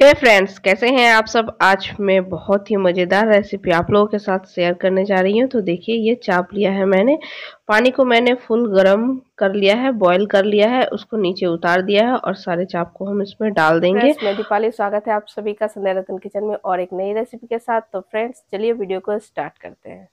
हे hey friends कैसे हैं आप सब आज मैं बहुत ही मज़ेदार रेसिपी आप लोगों के साथ शेयर करने जा रही हूं तो देखिए ये चाप लिया है मैंने पानी को मैंने फुल गरम कर लिया है बॉईल कर लिया है उसको नीचे उतार दिया है और सारे चाप को हम इसमें डाल देंगे मैं दीपाली स्वागत है आप सभी का संध्या रतन किचन में और एक नई रेसिपी के साथ तो फ्रेंड्स चलिए वीडियो को स्टार्ट करते हैं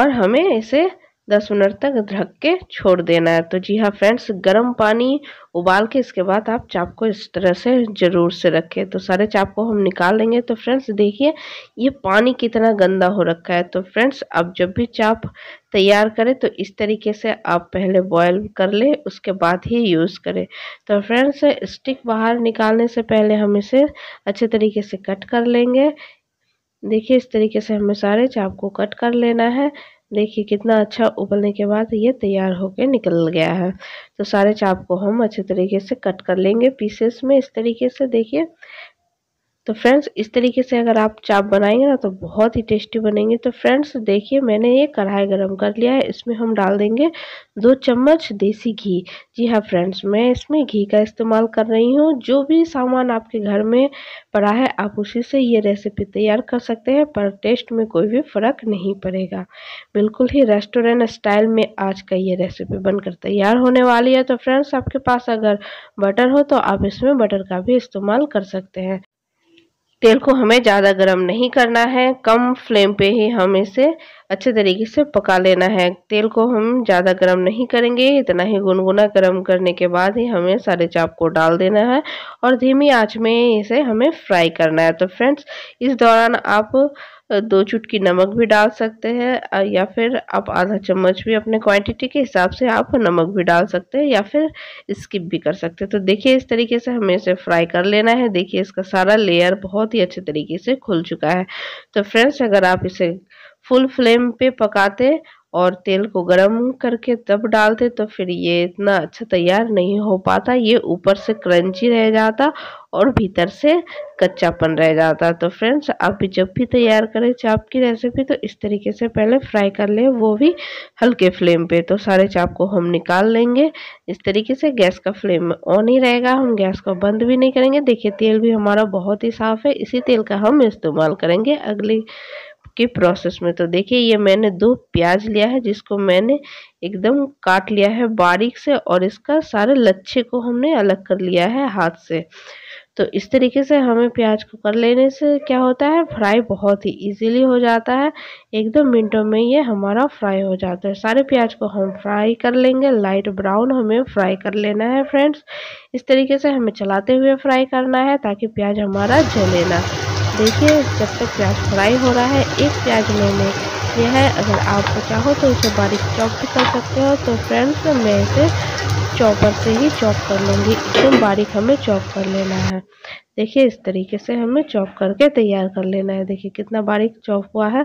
और हमें इसे दस मिनट तक ढक के छोड़ देना है तो जी हाँ फ्रेंड्स गर्म पानी उबाल के इसके बाद आप चाप को इस तरह से ज़रूर से रखें तो सारे चाप को हम निकाल लेंगे तो फ्रेंड्स देखिए ये पानी कितना गंदा हो रखा है तो फ्रेंड्स आप जब भी चाप तैयार करें तो इस तरीके से आप पहले बॉयल कर लें उसके बाद ही यूज़ करें तो फ्रेंड्स स्टिक बाहर निकालने से पहले हम इसे अच्छे तरीके से कट कर लेंगे देखिए इस तरीके से हमें सारे चाप को कट कर लेना है देखिए कितना अच्छा उबलने के बाद ये तैयार होकर निकल गया है तो सारे चाप को हम अच्छे तरीके से कट कर लेंगे पीसेस में इस तरीके से देखिए तो फ्रेंड्स इस तरीके से अगर आप चाप बनाएंगे ना तो बहुत ही टेस्टी बनेंगे तो फ्रेंड्स देखिए मैंने ये कढ़ाई गरम कर लिया है इसमें हम डाल देंगे दो चम्मच देसी घी जी हाँ फ्रेंड्स मैं इसमें घी का इस्तेमाल कर रही हूँ जो भी सामान आपके घर में पड़ा है आप उसी से ये रेसिपी तैयार कर सकते हैं पर टेस्ट में कोई भी फ़र्क नहीं पड़ेगा बिल्कुल ही रेस्टोरेंट स्टाइल में आज का ये रेसिपी बनकर तैयार होने वाली है तो फ्रेंड्स आपके पास अगर बटर हो तो आप इसमें बटर का भी इस्तेमाल कर सकते हैं तेल को हमें ज़्यादा गर्म नहीं करना है कम फ्लेम पे ही हम इसे अच्छे तरीके से पका लेना है तेल को हम ज़्यादा गर्म नहीं करेंगे इतना ही गुनगुना गर्म करने के बाद ही हमें सारे चाप को डाल देना है और धीमी आंच में इसे हमें फ्राई करना है तो फ्रेंड्स इस दौरान आप दो चुटकी नमक भी डाल सकते हैं या फिर आप आधा चम्मच भी अपने क्वांटिटी के हिसाब से आप नमक भी डाल सकते हैं या फिर स्किप भी कर सकते हैं तो देखिए इस तरीके से हमें इसे फ्राई कर लेना है देखिए इसका सारा लेयर बहुत ही अच्छे तरीके से खुल चुका है तो फ्रेंड्स अगर आप इसे फुल फ्लेम पे पकाते और तेल को गर्म करके तब डालते तो फिर ये इतना अच्छा तैयार नहीं हो पाता ये ऊपर से क्रंची रह जाता और भीतर से कच्चापन रह जाता तो फ्रेंड्स आप जब भी तैयार करें चाप की रेसिपी तो इस तरीके से पहले फ्राई कर लें वो भी हल्के फ्लेम पे तो सारे चाप को हम निकाल लेंगे इस तरीके से गैस का फ्लेम ऑन ही रहेगा हम गैस को बंद भी नहीं करेंगे देखिए तेल भी हमारा बहुत ही साफ़ है इसी तेल का हम इस्तेमाल करेंगे अगली के प्रोसेस में तो देखिए ये मैंने दो प्याज लिया है जिसको मैंने एकदम काट लिया है बारीक से और इसका सारे लच्छे को हमने अलग कर लिया है हाथ से तो इस तरीके से हमें प्याज को कर लेने से क्या होता है फ्राई बहुत ही इजीली हो जाता है एकदम मिनटों में ये हमारा फ्राई हो जाता है सारे प्याज को हम फ्राई कर लेंगे लाइट ब्राउन हमें फ्राई कर लेना है फ्रेंड्स इस तरीके से हमें चलाते हुए फ्राई करना है ताकि प्याज हमारा जले ना देखिए जब तक प्याज फ्राई हो रहा है एक प्याज मैंने यह है अगर आप चाहो तो इसे बारीक चॉप भी कर सकते हो तो फ्रेंड्स मैं इसे चॉपर से ही चॉप कर लूँगी एकदम बारीक हमें चॉप कर लेना है देखिए इस तरीके से हमें चॉप करके तैयार कर लेना है देखिए कितना बारीक चॉप हुआ है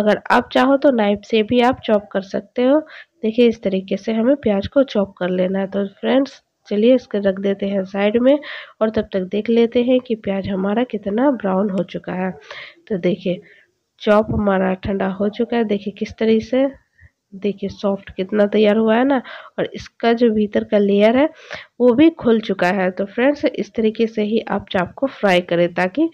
अगर आप चाहो तो नाइफ से भी आप चॉप कर सकते हो देखिए इस तरीके से हमें प्याज को चॉप कर लेना है तो फ्रेंड्स चलिए इसको रख देते हैं साइड में और तब तक देख लेते हैं कि प्याज हमारा कितना ब्राउन हो चुका है तो देखिए चॉप हमारा ठंडा हो चुका है देखिए किस तरह से देखिए सॉफ्ट कितना तैयार हुआ है ना और इसका जो भीतर का लेयर है वो भी खुल चुका है तो फ्रेंड्स इस तरीके से ही आप चाप को फ्राई करें ताकि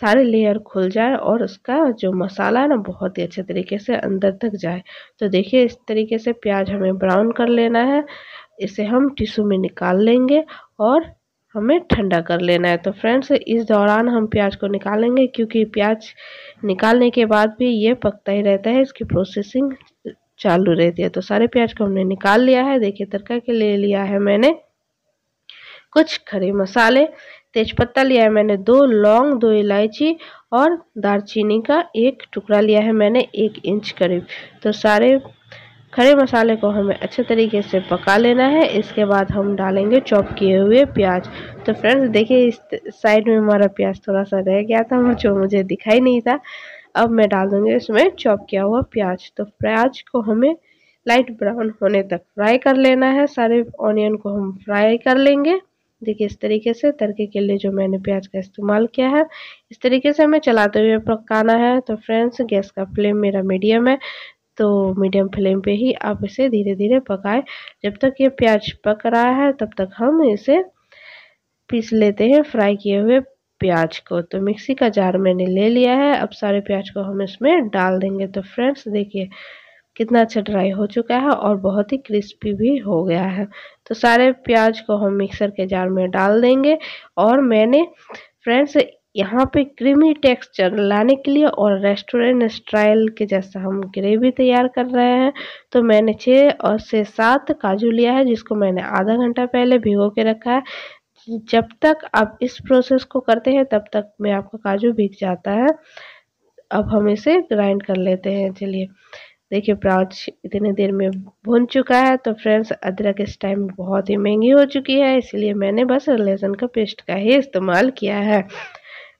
सारे लेयर खुल जाए और उसका जो मसाला है ना बहुत ही अच्छे तरीके से अंदर तक जाए तो देखिए इस तरीके से प्याज हमें ब्राउन कर लेना है इसे हम टिशू में निकाल लेंगे और हमें ठंडा कर लेना है तो फ्रेंड्स इस दौरान हम प्याज को निकालेंगे क्योंकि प्याज निकालने के बाद भी ये पकता ही रहता है इसकी प्रोसेसिंग चालू रहती है तो सारे प्याज को हमने निकाल लिया है देखिए तड़का के ले लिया है मैंने कुछ खड़े मसाले तेज़पत्ता लिया है मैंने दो लौंग दो इलायची और दालचीनी का एक टुकड़ा लिया है मैंने एक इंच करीब तो सारे खड़े मसाले को हमें अच्छे तरीके से पका लेना है इसके बाद हम डालेंगे चॉप किए हुए प्याज तो फ्रेंड्स देखिए इस साइड में हमारा प्याज थोड़ा सा रह गया था जो मुझे दिखाई नहीं था अब मैं डाल दूँगी इसमें चॉप किया हुआ प्याज तो प्याज को हमें लाइट ब्राउन होने तक फ्राई कर लेना है सारे ऑनियन को हम फ्राई कर लेंगे देखिए इस तरीके से तड़के के लिए जो मैंने प्याज का इस्तेमाल किया है इस तरीके से हमें चलाते हुए पकाना है तो फ्रेंड्स गैस का फ्लेम मेरा मीडियम है तो मीडियम फ्लेम पे ही आप इसे धीरे धीरे पकाएं जब तक ये प्याज पक रहा है तब तक हम इसे पीस लेते हैं फ्राई किए हुए प्याज को तो मिक्सी का जार मैंने ले लिया है अब सारे प्याज को हम इसमें डाल देंगे तो फ्रेंड्स देखिए कितना अच्छा ड्राई हो चुका है और बहुत ही क्रिस्पी भी हो गया है तो सारे प्याज को हम मिक्सर के जार में डाल देंगे और मैंने फ्रेंड्स यहाँ पे क्रीमी टेक्सचर लाने के लिए और रेस्टोरेंट स्टाइल के जैसा हम ग्रेवी तैयार कर रहे हैं तो मैंने छः और से सात काजू लिया है जिसको मैंने आधा घंटा पहले भिगो के रखा है जब तक आप इस प्रोसेस को करते हैं तब तक में आपका काजू भीग जाता है अब हम इसे ग्राइंड कर लेते हैं चलिए देखिए ब्राउच इतनी देर में भुन चुका है तो फ्रेंड्स अदरक इस टाइम बहुत ही महंगी हो चुकी है इसलिए मैंने बस लहसुन का पेस्ट का ही इस्तेमाल किया है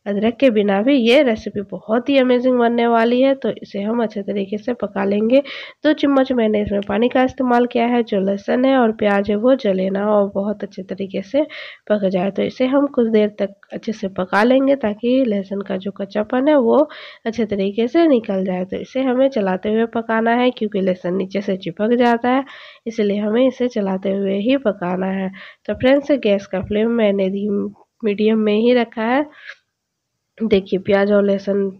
अदरक के बिना भी ये रेसिपी बहुत ही अमेजिंग बनने वाली है तो इसे हम अच्छे तरीके से पका लेंगे दो चम्मच मैंने इसमें पानी का इस्तेमाल किया है जो लहसुन है और प्याज है वो जले ना और बहुत अच्छे तरीके से पक जाए तो इसे हम कुछ देर तक अच्छे से पका लेंगे ताकि लहसुन का जो कच्चापन है वो अच्छे तरीके से निकल जाए तो इसे हमें चलाते हुए पकाना है क्योंकि लहसुन नीचे से चिपक जाता है इसलिए हमें इसे चलाते हुए ही पकाना है तो फ्रेंड्स गैस का फ्लेम मैंने मीडियम में ही रखा है देखिए प्याज और लहसुन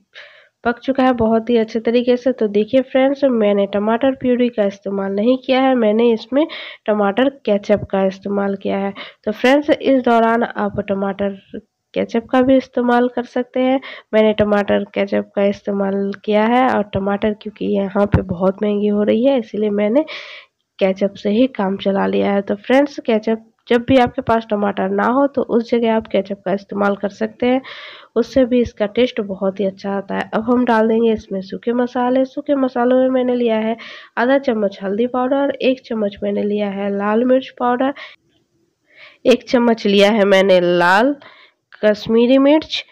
पक चुका है बहुत ही अच्छे तरीके से तो देखिए फ्रेंड्स मैंने टमाटर प्यूरी का इस्तेमाल नहीं किया है मैंने इसमें टमाटर केचप का इस्तेमाल किया है तो फ्रेंड्स इस दौरान आप टमाटर केचप का भी इस्तेमाल कर सकते हैं मैंने टमाटर केचप का इस्तेमाल किया है और टमाटर क्योंकि यहाँ पे बहुत महंगी हो रही है इसलिए मैंने केचप से ही काम चला लिया है तो फ्रेंड्स केचप जब भी आपके पास टमाटर ना हो तो उस जगह आप केचप का इस्तेमाल कर सकते हैं उससे भी इसका टेस्ट बहुत ही अच्छा आता है अब हम डाल देंगे इसमें सूखे मसाले सूखे मसालों में मैंने लिया है आधा चम्मच हल्दी पाउडर एक चम्मच मैंने लिया है लाल मिर्च पाउडर एक चम्मच लिया है मैंने लाल कश्मीरी मिर्च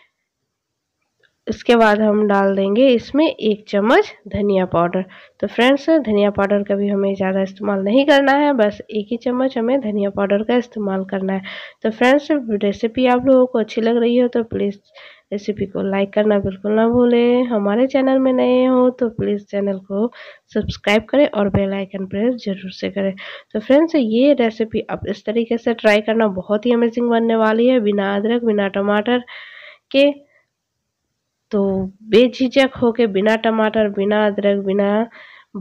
इसके बाद हम डाल देंगे इसमें एक चम्मच धनिया पाउडर तो फ्रेंड्स धनिया पाउडर का भी हमें ज़्यादा इस्तेमाल नहीं करना है बस एक ही चम्मच हमें धनिया पाउडर का इस्तेमाल करना है तो फ्रेंड्स रेसिपी आप लोगों को अच्छी लग रही हो तो प्लीज़ रेसिपी को लाइक करना बिल्कुल ना भूलें हमारे चैनल में नए हो तो प्लीज़ चैनल को सब्सक्राइब करें और बेल आइकन प्रेस जरूर से करें तो फ्रेंड्स ये रेसिपी आप इस तरीके से ट्राई करना बहुत ही अमेजिंग बनने वाली है बिना अदरक बिना टमाटर के तो बेझिझक होके बिना टमाटर बिना अदरक बिना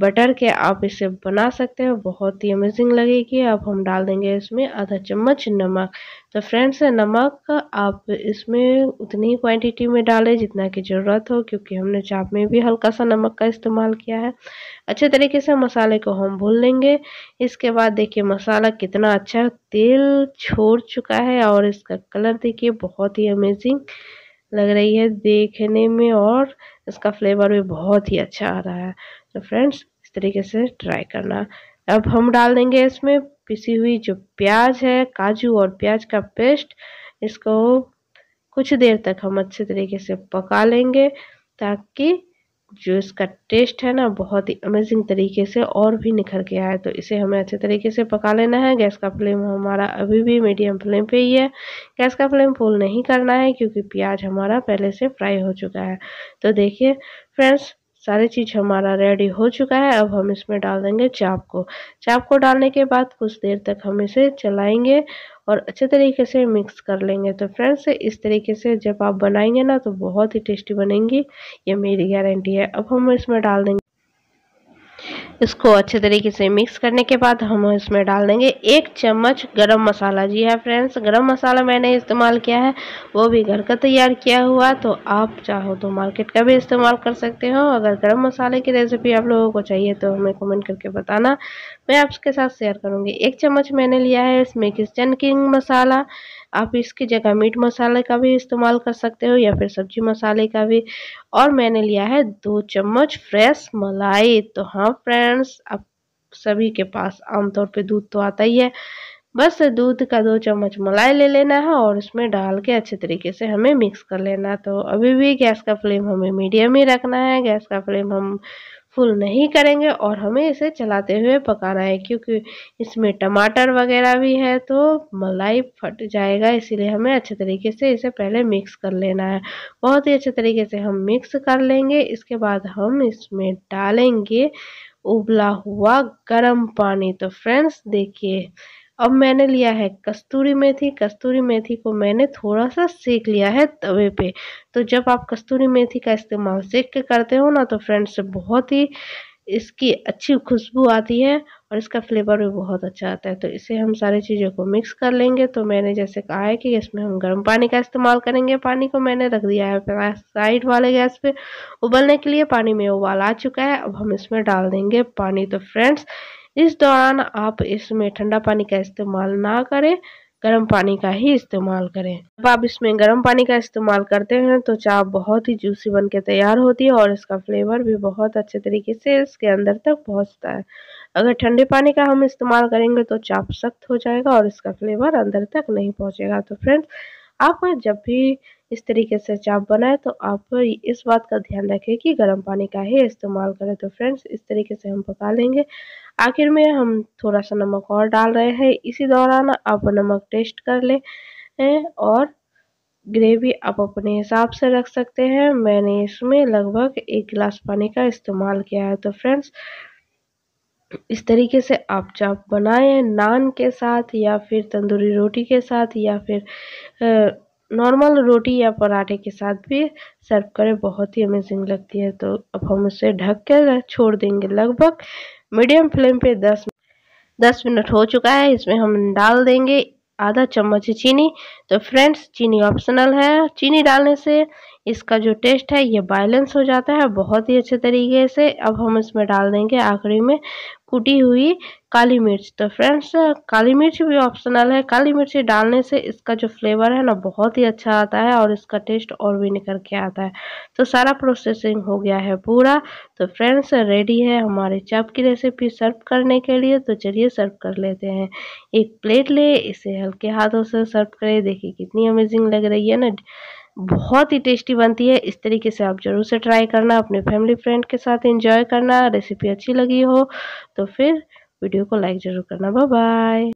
बटर के आप इसे बना सकते हो बहुत ही अमेजिंग लगेगी अब हम डाल देंगे इसमें आधा चम्मच नमक तो फ्रेंड्स नमक आप इसमें उतनी ही क्वांटिटी में डालें जितना की ज़रूरत हो क्योंकि हमने चाप में भी हल्का सा नमक का इस्तेमाल किया है अच्छे तरीके से मसाले को हम भूल लेंगे इसके बाद देखिए मसाला कितना अच्छा तेल छोड़ चुका है और इसका कलर देखिए बहुत ही अमेजिंग लग रही है देखने में और इसका फ्लेवर भी बहुत ही अच्छा आ रहा है तो फ्रेंड्स इस तरीके से ट्राई करना अब हम डाल देंगे इसमें पिसी हुई जो प्याज है काजू और प्याज का पेस्ट इसको कुछ देर तक हम अच्छे तरीके से पका लेंगे ताकि जो इसका टेस्ट है ना बहुत ही अमेजिंग तरीके से और भी निखर के आए तो इसे हमें अच्छे तरीके से पका लेना है गैस का फ्लेम हमारा अभी भी मीडियम फ्लेम पे ही है गैस का फ्लेम फुल नहीं करना है क्योंकि प्याज हमारा पहले से फ्राई हो चुका है तो देखिए फ्रेंड्स सारी चीज़ हमारा रेडी हो चुका है अब हम इसमें डाल देंगे चाप को चाप को डालने के बाद कुछ देर तक हम इसे चलाएंगे और अच्छे तरीके से मिक्स कर लेंगे तो फ्रेंड्स इस तरीके से जब आप बनाएंगे ना तो बहुत ही टेस्टी बनेंगी ये मेरी गारंटी है अब हम इसमें डाल देंगे इसको अच्छे तरीके से मिक्स करने के बाद हम इसमें डाल देंगे एक चम्मच गरम मसाला जी है हाँ फ्रेंड्स गरम मसाला मैंने इस्तेमाल किया है वो भी घर का तैयार किया हुआ तो आप चाहो तो मार्केट का भी इस्तेमाल कर सकते हो अगर गरम मसाले की रेसिपी आप लोगों को चाहिए तो हमें कमेंट करके बताना मैं आपके साथ शेयर करूँगी एक चम्मच मैंने लिया है इसमें किचन किंग मसाला आप इसकी जगह मीट मसाले का भी इस्तेमाल कर सकते हो या फिर सब्जी मसाले का भी और मैंने लिया है दो चम्मच फ्रेश मलाई तो हाँ फ्रेंड्स आप सभी के पास आमतौर पर दूध तो आता ही है बस दूध का दो चम्मच मलाई ले लेना है और इसमें डाल के अच्छे तरीके से हमें मिक्स कर लेना तो अभी भी गैस का फ्लेम हमें मीडियम ही रखना है गैस का फ्लेम हम फुल नहीं करेंगे और हमें इसे चलाते हुए पकाना है क्योंकि इसमें टमाटर वगैरह भी है तो मलाई फट जाएगा इसीलिए हमें अच्छे तरीके से इसे पहले मिक्स कर लेना है बहुत ही अच्छे तरीके से हम मिक्स कर लेंगे इसके बाद हम इसमें डालेंगे उबला हुआ गर्म पानी तो फ्रेंड्स देखिए अब मैंने लिया है कस्तूरी मेथी कस्तूरी मेथी को मैंने थोड़ा सा सेक लिया है तवे पे तो जब आप कस्तूरी मेथी का इस्तेमाल सेक के करते हो ना तो फ्रेंड्स बहुत ही इसकी अच्छी खुशबू आती है और इसका फ्लेवर भी बहुत अच्छा आता है तो इसे हम सारी चीज़ों को मिक्स कर लेंगे तो मैंने जैसे कहा है कि इसमें हम गर्म पानी का इस्तेमाल करेंगे पानी को मैंने रख दिया है साइड वाले गैस पे उबलने के लिए पानी में उबाल आ चुका है अब हम इसमें डाल देंगे पानी तो फ्रेंड्स इस दौरान आप इसमें ठंडा पानी का इस्तेमाल ना करें गर्म पानी का ही इस्तेमाल करें जब आप इसमें गर्म पानी का इस्तेमाल करते हैं तो चाय बहुत ही जूसी बन के तैयार होती है और इसका फ्लेवर भी बहुत अच्छे तरीके से इसके अंदर तक पहुंचता है अगर ठंडे पानी का हम इस्तेमाल करेंगे तो चाप सख्त हो जाएगा और इसका फ्लेवर अंदर तक नहीं पहुँचेगा तो फ्रेंड्स आप जब भी इस तरीके से चाप बनाए तो आप इस बात का ध्यान रखें कि गर्म पानी का ही इस्तेमाल करें तो फ्रेंड्स इस तरीके से हम पका लेंगे आखिर में हम थोड़ा सा नमक और डाल रहे हैं इसी दौरान आप नमक टेस्ट कर लें और ग्रेवी आप अपने हिसाब से रख सकते हैं मैंने इसमें लगभग एक गिलास पानी का इस्तेमाल किया है तो फ्रेंड्स इस तरीके से आप चाप बनाएं नान के साथ या फिर तंदूरी रोटी के साथ या फिर नॉर्मल रोटी या पराठे के साथ भी सर्व करें बहुत ही अमेजिंग लगती है तो अब हम उसे ढक कर छोड़ देंगे लगभग मीडियम फ्लेम पे 10 10 मिनट हो चुका है इसमें हम डाल देंगे आधा चम्मच चीनी तो फ्रेंड्स चीनी ऑप्शनल है चीनी डालने से इसका जो टेस्ट है ये बैलेंस हो जाता है बहुत ही अच्छे तरीके से अब हम इसमें डाल देंगे आखिरी में कुटी हुई काली मिर्च तो फ्रेंड्स काली मिर्च भी ऑप्शनल है काली मिर्च डालने से इसका जो फ्लेवर है ना बहुत ही अच्छा आता है और इसका टेस्ट और भी निकल के आता है तो सारा प्रोसेसिंग हो गया है पूरा तो फ्रेंड्स रेडी है हमारे चप की रेसिपी सर्व करने के लिए तो चलिए सर्व कर लेते हैं एक प्लेट ले इसे हल्के हाथों से सर्व करें देखिए कितनी अमेजिंग लग रही है ना बहुत ही टेस्टी बनती है इस तरीके से आप ज़रूर से ट्राई करना अपने फैमिली फ्रेंड के साथ इंजॉय करना रेसिपी अच्छी लगी हो तो फिर वीडियो को लाइक ज़रूर करना बाय बाय